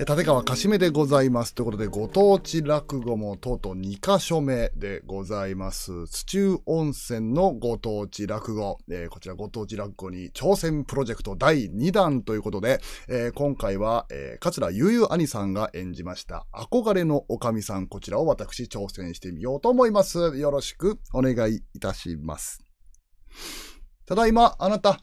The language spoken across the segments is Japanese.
え立川かしめでございますということでご当地落語もとうとう2箇所目でございます土中温泉のご当地落語、えー、こちらご当地落語に挑戦プロジェクト第2弾ということで、えー、今回は、えー、桂ゆゆう兄さんが演じました憧れのおかみさんこちらを私挑戦してみようと思いますよろしくお願いいたしますただいまあなた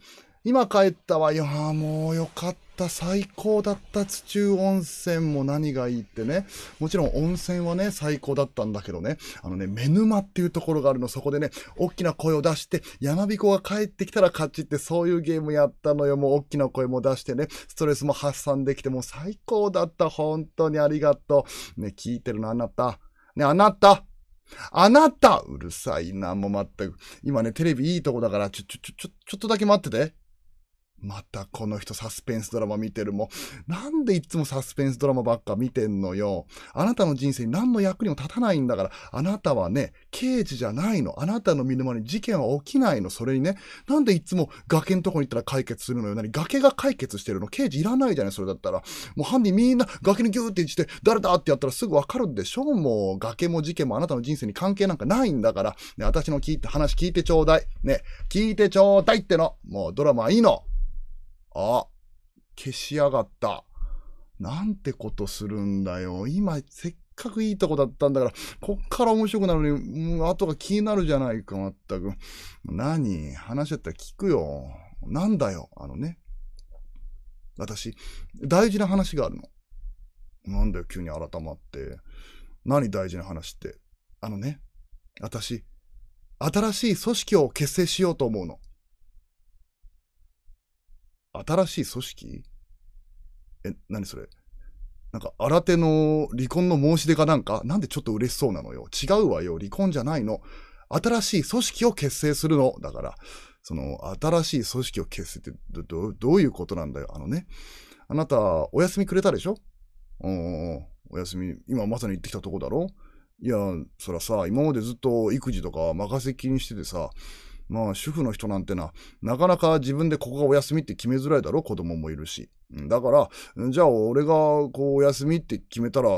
今帰ったわ。いやーもうよかった。最高だった。土中温泉も何がいいってね。もちろん温泉はね、最高だったんだけどね。あのね、目沼っていうところがあるの。そこでね、大きな声を出して、山彦が帰ってきたら勝ちってそういうゲームやったのよ。もう大きな声も出してね、ストレスも発散できて、もう最高だった。本当にありがとう。ね、聞いてるのあなた。ね、あなたあなたうるさいな、もう全く。今ね、テレビいいとこだから、ちょ、ちょ、ちょ、ちょっとだけ待ってて。またこの人サスペンスドラマ見てるもん。なんでいつもサスペンスドラマばっか見てんのよ。あなたの人生に何の役にも立たないんだから、あなたはね、刑事じゃないの。あなたの身の回りに事件は起きないの。それにね、なんでいつも崖のとこに行ったら解決するのよ。何崖が解決してるの刑事いらないじゃないそれだったら。もう犯人みんな崖にギューってって、誰だってやったらすぐわかるんでしょもう崖も事件もあなたの人生に関係なんかないんだから。ね、私の聞いて、話聞いてちょうだい。ね、聞いてちょうだいっての。もうドラマはいいの。あ、消しやがった。なんてことするんだよ。今、せっかくいいとこだったんだから、こっから面白くなるのに、もう後が気になるじゃないか、まったく。何話し合ったら聞くよ。なんだよ、あのね。私、大事な話があるの。なんだよ、急に改まって。何大事な話って。あのね、私、新しい組織を結成しようと思うの。新しい組織え、何それなんか、新手の離婚の申し出かなんか、なんでちょっと嬉しそうなのよ。違うわよ。離婚じゃないの。新しい組織を結成するの。だから、その、新しい組織を結成ってど、ど、どういうことなんだよ。あのね。あなた、お休みくれたでしょうん、お休み、今まさに行ってきたとこだろいや、そらさ、今までずっと育児とか任せっきりにしててさ、まあ、主婦の人なんてな、なかなか自分でここがお休みって決めづらいだろ、子供もいるし。だから、じゃあ俺がこうお休みって決めたら、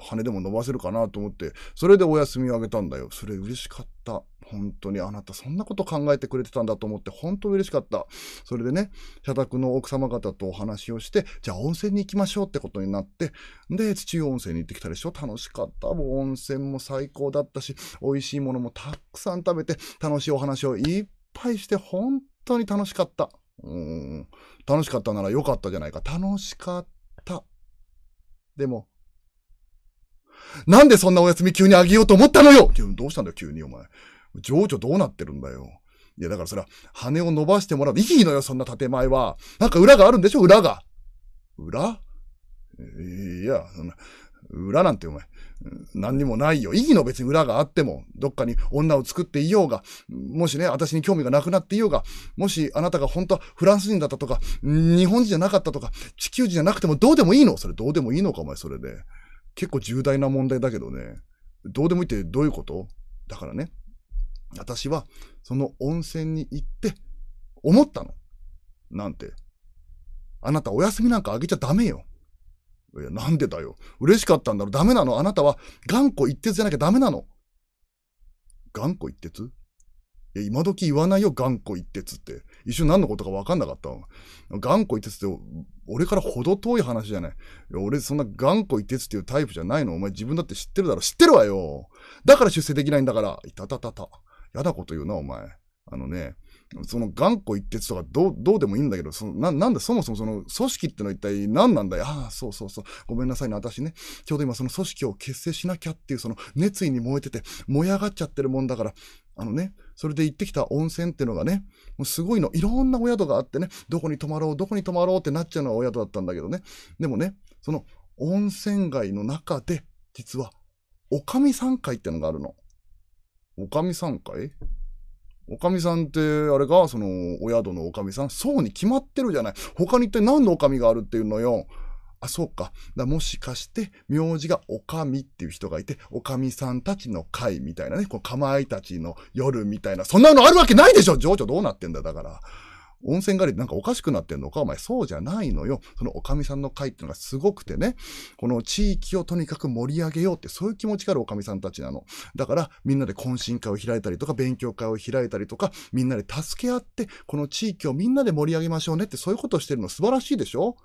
羽でも伸ばせるかなと思って、それでお休みをあげたんだよ。それ嬉しかった。本当にあなたそんなこと考えてくれてたんだと思って本当嬉しかった。それでね、社宅の奥様方とお話をして、じゃあ温泉に行きましょうってことになって、で、土湯温泉に行ってきたでしょ楽しかった。もう温泉も最高だったし、美味しいものもたくさん食べて、楽しいお話をいっぱいして、本当に楽しかった。うん。楽しかったなら良かったじゃないか。楽しかった。でも、なんでそんなお休み急にあげようと思ったのよってどうしたんだよ、急にお前。情緒どうなってるんだよ。いや、だからそれは、羽を伸ばしてもらう。いいのよ、そんな建前は。なんか裏があるんでしょ裏が。裏いや、そんな、裏なんてお前、何にもないよ。いいの別に裏があっても、どっかに女を作っていようが、もしね、私に興味がなくなっていようが、もしあなたが本当はフランス人だったとか、日本人じゃなかったとか、地球人じゃなくてもどうでもいいのそれどうでもいいのかお前、それで。結構重大な問題だけどね。どうでもいいってどういうことだからね、私はその温泉に行って思ったの。なんて。あなたお休みなんかあげちゃダメよ。いや、なんでだよ。嬉しかったんだろ。ダメなの。あなたは頑固一徹じゃなきゃダメなの。頑固一徹いや、今時言わないよ、頑固一徹って。一瞬何のことか分かんなかった頑固一徹って、俺からほど遠い話じゃない。い俺そんな頑固一徹っていうタイプじゃないの。お前自分だって知ってるだろ。知ってるわよ。だから出世できないんだから。いたたたた。やだこと言うな、お前。あのね、その頑固一徹とかどう、どうでもいいんだけど、そのな、なんでそもそもその組織ってのは一体何なんだよ。ああ、そうそうそう。ごめんなさいね。私ね、ちょうど今その組織を結成しなきゃっていうその熱意に燃えてて、燃え上がっちゃってるもんだから、あのね、それで行ってきた温泉っていうのがね、もうすごいの。いろんなお宿があってね、どこに泊まろう、どこに泊まろうってなっちゃうのがお宿だったんだけどね。でもね、その温泉街の中で、実は、おかみさん会ってのがあるの。おかみさんかいおかみさんって、あれかその、お宿のおかみさんそうに決まってるじゃない。他に一体何のおかみがあるっていうのよ。あ、そうか。だもしかして、名字がおかみっていう人がいて、おかみさんたちの会みたいなね、こう、かまいたちの夜みたいな、そんなのあるわけないでしょ情緒どうなってんだ、だから。温泉狩りなんかおかしくなってんのかお前そうじゃないのよ。そのおかみさんの会っていうのがすごくてね、この地域をとにかく盛り上げようってそういう気持ちからおかみさんたちなの。だからみんなで懇親会を開いたりとか勉強会を開いたりとかみんなで助け合ってこの地域をみんなで盛り上げましょうねってそういうことをしてるの素晴らしいでしょ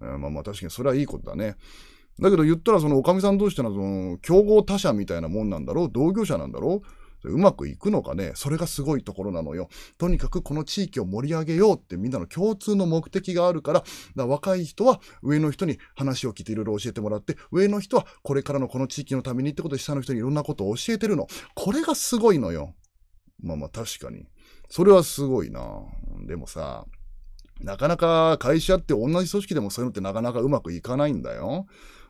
まあまあ確かにそれはいいことだね。だけど言ったらそのおかみさん同士ってのはその競合他社みたいなもんなんだろう同業者なんだろううまくいくのかねそれがすごいところなのよ。とにかくこの地域を盛り上げようってみんなの共通の目的があるから、だ若い人は上の人に話を聞いていろいろ教えてもらって、上の人はこれからのこの地域のためにってことで下の人にいろんなことを教えてるの。これがすごいのよ。まあまあ確かに。それはすごいな。でもさ、なかなか会社って同じ組織でもそういうのってなかなかうまくいかないんだよ。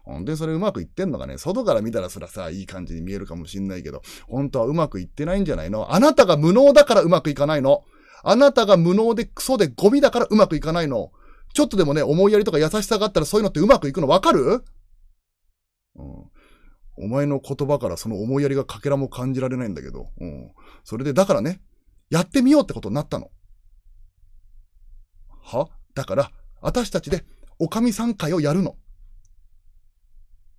本当にそれうまくいってんのかね外から見たらすらさ、いい感じに見えるかもしんないけど、本当はうまくいってないんじゃないのあなたが無能だからうまくいかないのあなたが無能でクソでゴミだからうまくいかないのちょっとでもね、思いやりとか優しさがあったらそういうのってうまくいくのわかるうん。お前の言葉からその思いやりが欠片も感じられないんだけど、うん。それで、だからね、やってみようってことになったの。はだから、私たちで、おかみさん会をやるの。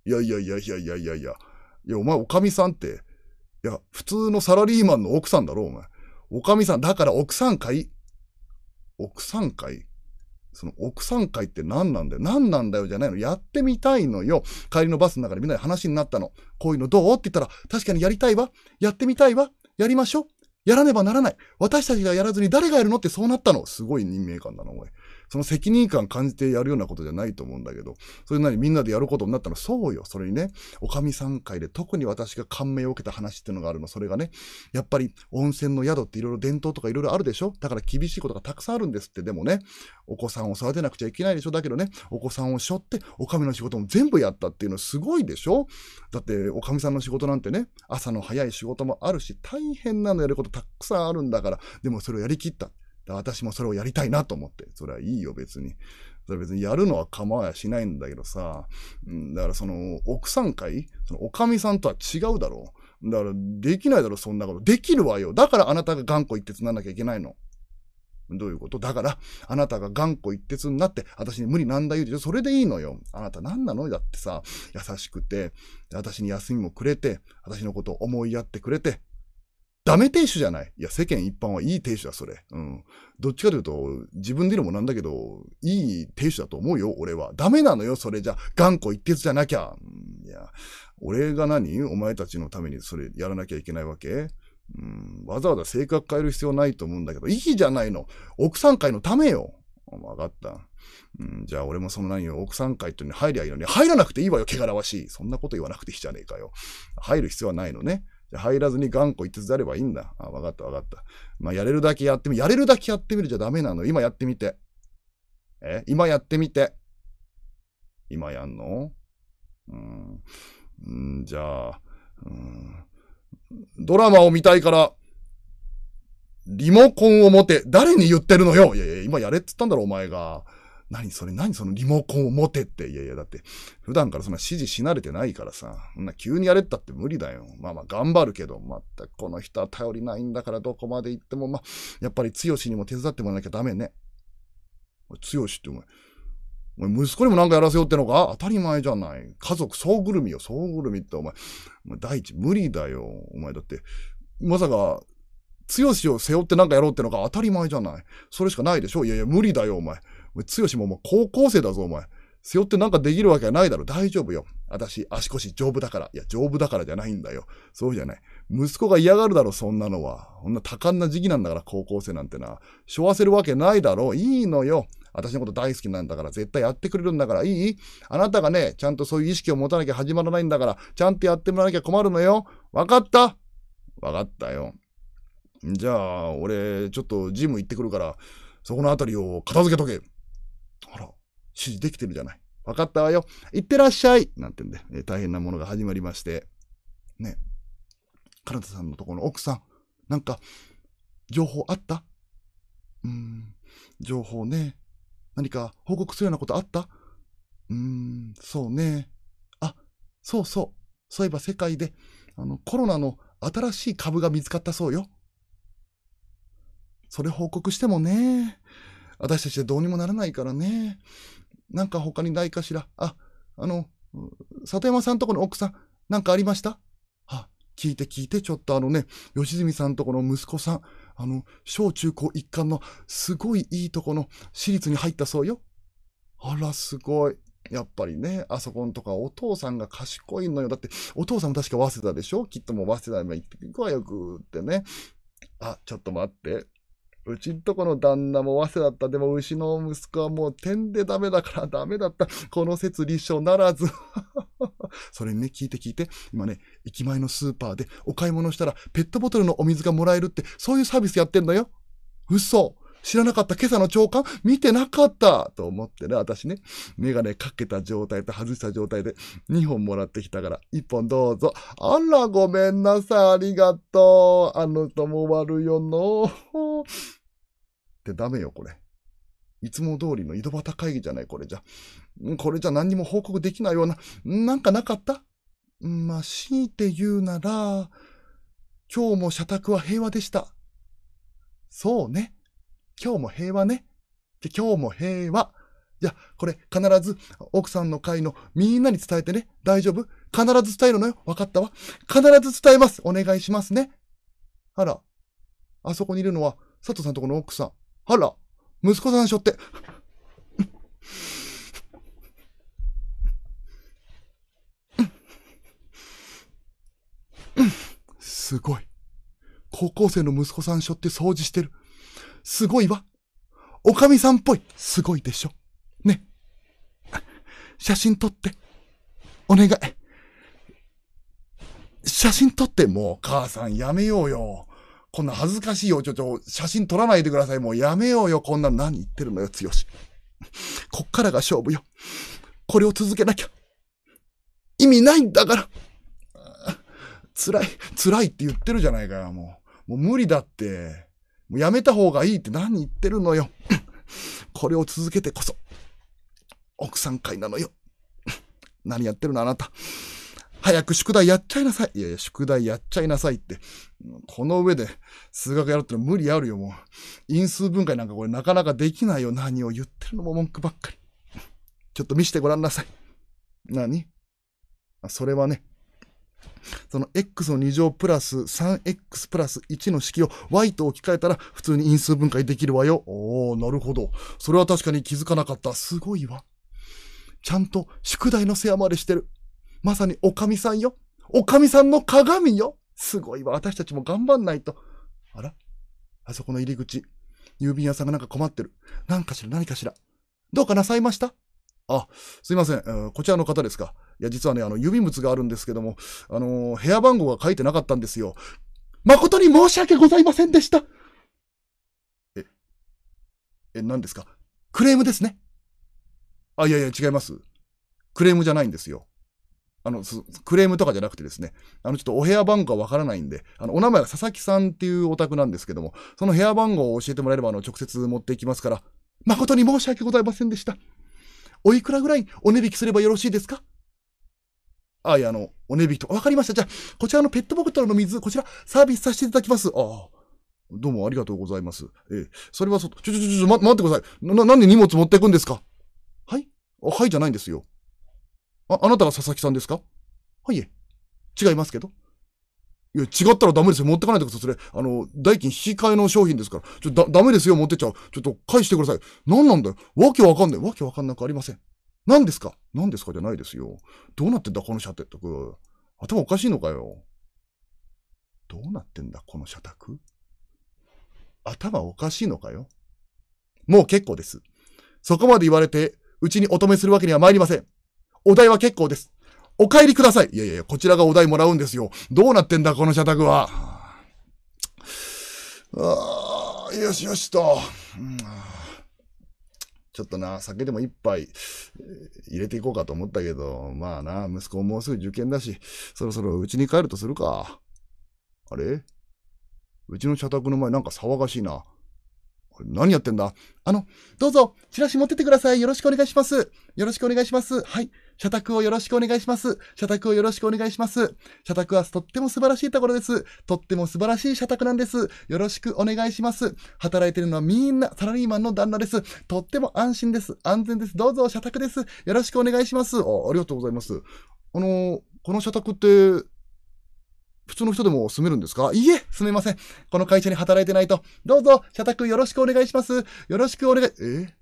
いやいやいやいやいやいやいや、いや、お前おかみさんって、いや、普通のサラリーマンの奥さんだろ、お前。おかみさん、だから奥さん会奥さん会その奥さん会って何なんだよ何なんだよじゃないのやってみたいのよ帰りのバスの中でみんなで話になったの。こういうのどうって言ったら、確かにやりたいわやってみたいわやりましょうやらねばならない私たちがやらずに誰がやるのってそうなったの。すごい任命感だな、おい。その責任感感じてやるようなことじゃないと思うんだけど、それなりみんなでやることになったら、そうよ、それにね、おかみさん会で特に私が感銘を受けた話っていうのがあるの、それがね、やっぱり温泉の宿っていろいろ伝統とかいろいろあるでしょだから厳しいことがたくさんあるんですって、でもね、お子さんを育てなくちゃいけないでしょだけどね、お子さんを背負って、おかみの仕事も全部やったっていうのすごいでしょだって、おかみさんの仕事なんてね、朝の早い仕事もあるし、大変なのやることたくさんあるんだから、でもそれをやりきった。私もそれをやりたいなと思って。それはいいよ、別に。それ別にやるのは構わしないんだけどさ。うん、だからその、奥さん会その、おかみさんとは違うだろう。だから、できないだろ、そんなこと。できるわよ。だからあなたが頑固一徹にならなきゃいけないの。どういうことだから、あなたが頑固一徹になって、私に無理なんだ言うでそれでいいのよ。あなた何なのだってさ、優しくて、私に休みもくれて、私のことを思いやってくれて、ダメ亭主じゃない。いや、世間一般はいい亭主だ、それ。うん。どっちかというと、自分で言うのもなんだけど、いい亭主だと思うよ、俺は。ダメなのよ、それじゃ。頑固一徹じゃなきゃ。ん、いや、俺が何お前たちのためにそれやらなきゃいけないわけうん、わざわざ性格変える必要ないと思うんだけど、いいじゃないの。奥さん会のためよ。わかった。うん、じゃあ俺もその何よ、奥さん会ってのに入りゃいいのに、入らなくていいわよ、汚らわしい。そんなこと言わなくていいじゃねえかよ。入る必要はないのね。じゃ入らずに頑固一つであればいいんだ。あ、わかったわかった。まあ、やれるだけやってみやれるだけやってみるじゃダメなの。今やってみて。え今やってみて。今やんのうん。ん、じゃあ、うん。ドラマを見たいから、リモコンを持て。誰に言ってるのよいやいや、今やれっつったんだろ、お前が。何それ何そのリモコンを持てって。いやいや、だって、普段からそんな指示し慣れてないからさ、そんな急にやれったって無理だよ。まあまあ頑張るけど、またこの人は頼りないんだからどこまで行っても、まあ、やっぱりしにも手伝ってもらわなきゃダメね。しってお前、お前息子にもなんかやらせようってのか当たり前じゃない。家族総ぐるみよ、総ぐるみってお前、お前第一無理だよ。お前だって、まさか、剛を背負ってなんかやろうってのが当たり前じゃない。それしかないでしょいやいや、無理だよ、お前。つよ剛ももう高校生だぞ、お前。背負ってなんかできるわけはないだろ。大丈夫よ。私、足腰丈夫だから。いや、丈夫だからじゃないんだよ。そうじゃない。息子が嫌がるだろ、そんなのは。こんな多感な時期なんだから、高校生なんてな。しょわせるわけないだろ。いいのよ。私のこと大好きなんだから、絶対やってくれるんだから、いいあなたがね、ちゃんとそういう意識を持たなきゃ始まらないんだから、ちゃんとやってもらわなきゃ困るのよ。わかったわかったよ。じゃあ、俺、ちょっとジム行ってくるから、そこのあたりを片付けとけ。あら、指示できてるじゃない。分かったわよ。いってらっしゃいなんてんで、えー、大変なものが始まりまして。ね。カナタさんのところの奥さん、なんか、情報あったうん、情報ね。何か報告するようなことあったうーん、そうね。あ、そうそう。そういえば世界で、あの、コロナの新しい株が見つかったそうよ。それ報告してもね。私たちでどうにもならないからね。なんか他にないかしら。あ、あの、里山さんとこの奥さん、なんかありましたあ、聞いて聞いて、ちょっとあのね、吉住さんとこの息子さん、あの、小中高一貫のすごいいいとこの私立に入ったそうよ。あら、すごい。やっぱりね、あそこんとかお父さんが賢いのよ。だって、お父さんも確か早稲田でしょきっともう早稲田に行ってくわよ、くーってね。あ、ちょっと待って。うちんとこの旦那も早稲だった。でも、牛の息子はもう点でダメだからダメだった。この説立証ならず。それにね、聞いて聞いて。今ね、駅前のスーパーでお買い物したらペットボトルのお水がもらえるって、そういうサービスやってんのよ。嘘。知らなかった今朝の朝刊見てなかったと思ってね、私ね、メガネかけた状態と外した状態で2本もらってきたから、1本どうぞ。あら、ごめんなさい、ありがとう。あの人も悪よの。ってダメよ、これ。いつも通りの井戸端会議じゃない、これじゃ。これじゃ何にも報告できないような、なんかなかったまあ、強いて言うなら、今日も社宅は平和でした。そうね。今日も平和ね。で、今日も平和。いや、これ必ず奥さんの会のみんなに伝えてね。大丈夫必ず伝えるのよ。わかったわ。必ず伝えます。お願いしますね。あら、あそこにいるのは佐藤さんとこの奥さん。あら、息子さんしょって。すごい。高校生の息子さんしょって掃除してる。すごいわ。おかみさんっぽい。すごいでしょ。ね。写真撮って。お願い。写真撮ってもう母さんやめようよ。こんな恥ずかしいよ、ちょちょ、写真撮らないでください。もうやめようよ、こんなの何言ってるのよ、つよし。こっからが勝負よ。これを続けなきゃ。意味ないんだから。辛い、辛いって言ってるじゃないかよ、もう。もう無理だって。もうやめた方がいいって何言ってるのよ。これを続けてこそ、奥さん会なのよ。何やってるのあなた。早く宿題やっちゃいなさい。いやいや、宿題やっちゃいなさいって。この上で数学やるっての無理あるよ、もう。因数分解なんかこれなかなかできないよ。何を言ってるのも文句ばっかり。ちょっと見してごらんなさい。何それはね、その x の2乗プラス 3x プラス1の式を y と置き換えたら普通に因数分解できるわよ。おー、なるほど。それは確かに気づかなかった。すごいわ。ちゃんと宿題の世話までしてる。まさにおかみさんよ。おかみさんの鏡よ。すごいわ。私たちも頑張んないと。あらあそこの入り口。郵便屋さんがなんか困ってる。何かしら何かしら。どうかなさいましたあ、すいません、こちらの方ですか。いや、実はね、あの、郵便物があるんですけども、あのー、部屋番号が書いてなかったんですよ。誠に申し訳ございませんでした。え、え、何ですかクレームですね。あ、いやいや、違います。クレームじゃないんですよ。あの、クレームとかじゃなくてですね、あの、ちょっとお部屋番号はわからないんで、あの、お名前が佐々木さんっていうお宅なんですけども、その部屋番号を教えてもらえれば、あの、直接持っていきますから、誠に申し訳ございませんでした。おいくらぐらいお値引きすればよろしいですかあ、いや、あの、お値引きと。わかりました。じゃあ、こちらのペットボトルの水、こちらサービスさせていただきます。ああ。どうもありがとうございます。ええ、それはそ、ちょちょちょちょ、ま、待ってください。な、なんで荷物持ってくんですかはいはいじゃないんですよ。あ、あなたが佐々木さんですかはいえ。違いますけど。いや、違ったらダメですよ。持ってかないでください。それ、あの、代金引き換えの商品ですから。ちょ、だ、ダメですよ。持ってっちゃう。ちょっと返してください。何なんだよ。わけわかんない。わけわかんなくありません。何ですか何ですかじゃないですよ。どうなってんだ、この社宅。頭おかしいのかよ。どうなってんだ、この社宅。頭おかしいのかよ。もう結構です。そこまで言われて、うちにお止めするわけには参りません。お題は結構です。お帰りください。いやいやいや、こちらがお題もらうんですよ。どうなってんだ、この社宅は。ああ、よしよしと。うんちょっとな、酒でも一杯入れていこうかと思ったけど、まあな、息子もうすぐ受験だし、そろそろ家に帰るとするか。あれうちの社宅の前なんか騒がしいな。何やってんだあの、どうぞ、チラシ持ってってください。よろしくお願いします。よろしくお願いします。はい。社宅をよろしくお願いします。社宅をよろしくお願いします。社宅はとっても素晴らしいところです。とっても素晴らしい社宅なんです。よろしくお願いします。働いてるのはみんなサラリーマンの旦那です。とっても安心です。安全です。どうぞ社宅です。よろしくお願いします。あありがとうございます。あのー、この社宅って、普通の人でも住めるんですかいいえ、住めません。この会社に働いてないと。どうぞ、社宅よろしくお願いします。よろしくお願い、え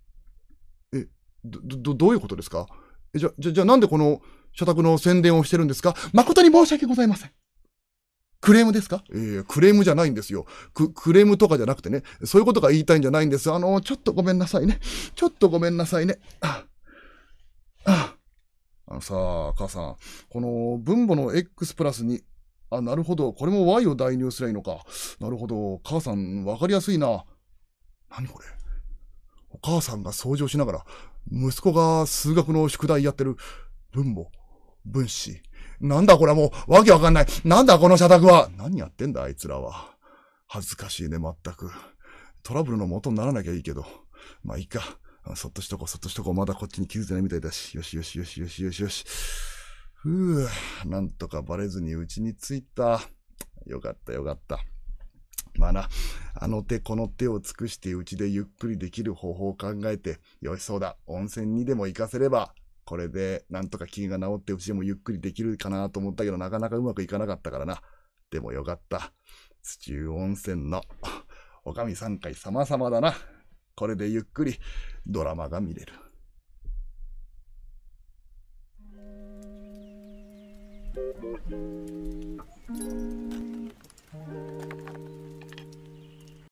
えど、ど、どういうことですかえじゃ、じゃ、じゃなんでこの社宅の宣伝をしてるんですか誠に申し訳ございません。クレームですかええー、クレームじゃないんですよ。ク、クレームとかじゃなくてね、そういうことが言いたいんじゃないんです。あのー、ちょっとごめんなさいね。ちょっとごめんなさいね。あああのさあ、母さん、この分母の x プラスに、あ、なるほど。これも y を代入すりゃいいのか。なるほど。母さん、わかりやすいな。何これお母さんが掃除をしながら、息子が数学の宿題やってる分母、分子。なんだこれはもう、わけわかんない。なんだこの社宅は。何やってんだあいつらは。恥ずかしいね、まったく。トラブルの元にならなきゃいいけど。まあいいか。そっとしとこ、そっとしとこ。まだこっちに気づいてないみたいだし。よしよしよしよしよしよし。ふぅ、なんとかバレずにうちに着いた。よかったよかった。まあな、あの手この手を尽くしてうちでゆっくりできる方法を考えて、よしそうだ、温泉にでも行かせれば、これでなんとか気が治ってうちでもゆっくりできるかなと思ったけど、なかなかうまくいかなかったからな。でもよかった。土湯温泉の、おかみさん会様々だな。これでゆっくりドラマが見れる。